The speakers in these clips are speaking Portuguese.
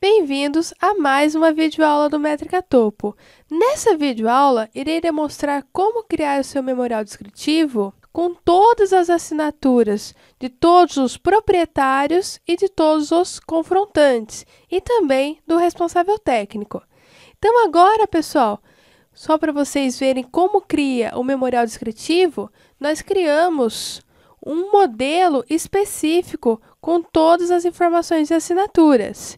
Bem-vindos a mais uma videoaula do Métrica Topo. Nessa videoaula, irei demonstrar como criar o seu memorial descritivo com todas as assinaturas de todos os proprietários e de todos os confrontantes e também do responsável técnico. Então agora, pessoal, só para vocês verem como cria o memorial descritivo, nós criamos um modelo específico com todas as informações de assinaturas.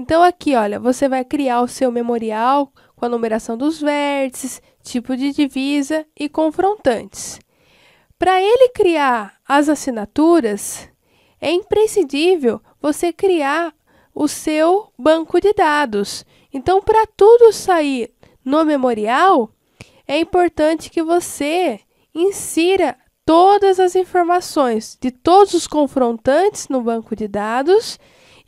Então, aqui, olha, você vai criar o seu memorial com a numeração dos vértices, tipo de divisa e confrontantes. Para ele criar as assinaturas, é imprescindível você criar o seu banco de dados. Então, para tudo sair no memorial, é importante que você insira todas as informações de todos os confrontantes no banco de dados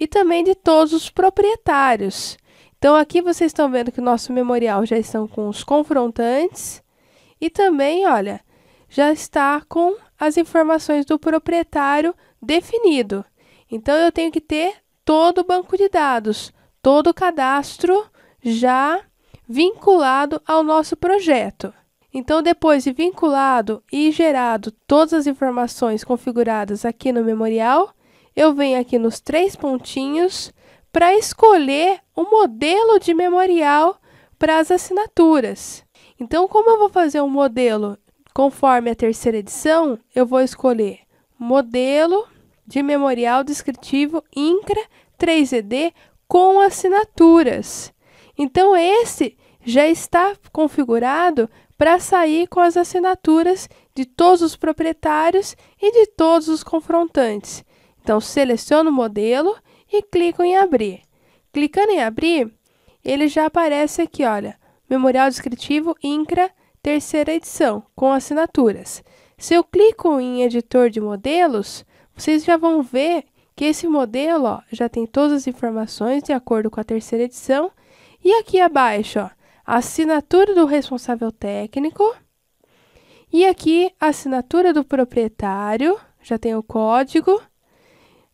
e também de todos os proprietários. Então aqui vocês estão vendo que o nosso memorial já estão com os confrontantes e também, olha, já está com as informações do proprietário definido. Então eu tenho que ter todo o banco de dados, todo o cadastro já vinculado ao nosso projeto. Então, depois de vinculado e gerado todas as informações configuradas aqui no memorial, eu venho aqui nos três pontinhos para escolher o modelo de memorial para as assinaturas. Então, como eu vou fazer um modelo conforme a terceira edição, eu vou escolher modelo de memorial descritivo INCRA 3ED com assinaturas. Então, esse já está configurado para sair com as assinaturas de todos os proprietários e de todos os confrontantes. Então, seleciono o modelo e clico em abrir. Clicando em abrir, ele já aparece aqui, olha, Memorial Descritivo INCRA, terceira edição, com assinaturas. Se eu clico em Editor de Modelos, vocês já vão ver que esse modelo ó, já tem todas as informações de acordo com a terceira edição. E aqui abaixo, ó, assinatura do responsável técnico. E aqui, assinatura do proprietário, já tem o código.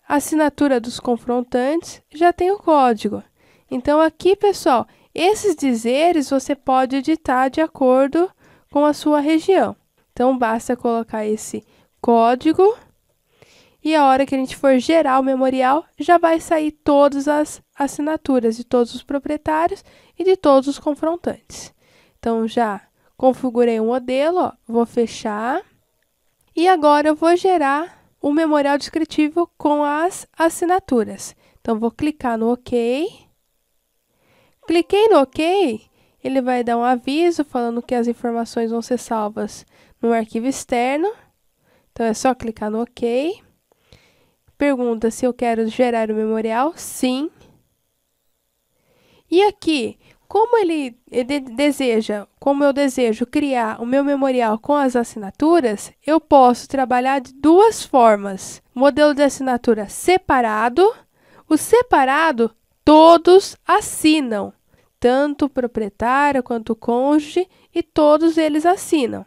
A assinatura dos confrontantes já tem o código. Então, aqui, pessoal, esses dizeres você pode editar de acordo com a sua região. Então, basta colocar esse código e a hora que a gente for gerar o memorial, já vai sair todas as assinaturas de todos os proprietários e de todos os confrontantes. Então, já configurei o um modelo, ó, vou fechar. E agora eu vou gerar o memorial descritivo com as assinaturas. Então, vou clicar no OK. Cliquei no OK, ele vai dar um aviso falando que as informações vão ser salvas no arquivo externo. Então, é só clicar no OK. Pergunta se eu quero gerar o memorial. Sim. E aqui, como ele, deseja, como eu desejo criar o meu memorial com as assinaturas, eu posso trabalhar de duas formas: modelo de assinatura separado. O separado todos assinam, tanto o proprietário quanto o cônjuge, e todos eles assinam.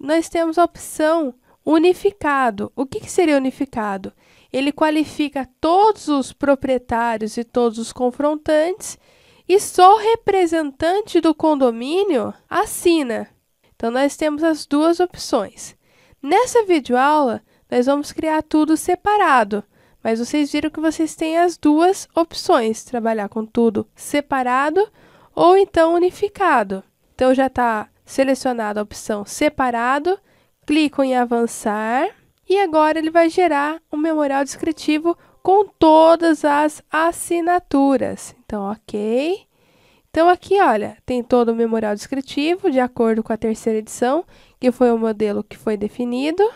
Nós temos a opção unificado. O que, que seria unificado? Ele qualifica todos os proprietários e todos os confrontantes e só o representante do condomínio assina. Então, nós temos as duas opções. Nessa videoaula, nós vamos criar tudo separado, mas vocês viram que vocês têm as duas opções, trabalhar com tudo separado ou então unificado. Então, já está selecionada a opção separado, clico em avançar e agora ele vai gerar um memorial descritivo com todas as assinaturas. Então, ok. Então, aqui, olha, tem todo o memorial descritivo, de acordo com a terceira edição, que foi o modelo que foi definido.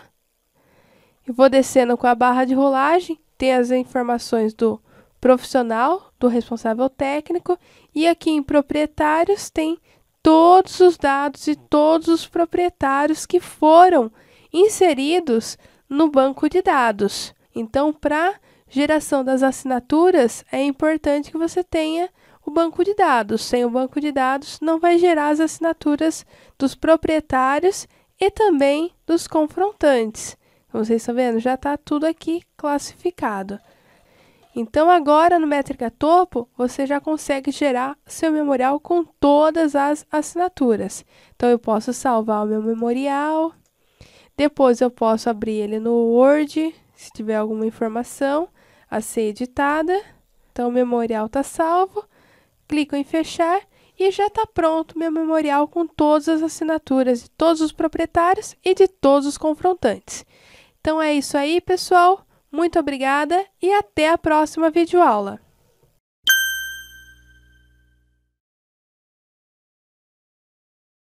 E vou descendo com a barra de rolagem, tem as informações do profissional, do responsável técnico, e aqui em proprietários tem todos os dados de todos os proprietários que foram inseridos no banco de dados. Então, para geração das assinaturas, é importante que você tenha o banco de dados. Sem o banco de dados, não vai gerar as assinaturas dos proprietários e também dos confrontantes. Como vocês estão vendo, já está tudo aqui classificado. Então, agora no Métrica Topo, você já consegue gerar seu memorial com todas as assinaturas. Então, eu posso salvar o meu memorial, depois eu posso abrir ele no Word, se tiver alguma informação a ser editada. Então, o memorial está salvo clico em fechar e já está pronto meu memorial com todas as assinaturas de todos os proprietários e de todos os confrontantes. Então é isso aí, pessoal. Muito obrigada e até a próxima videoaula.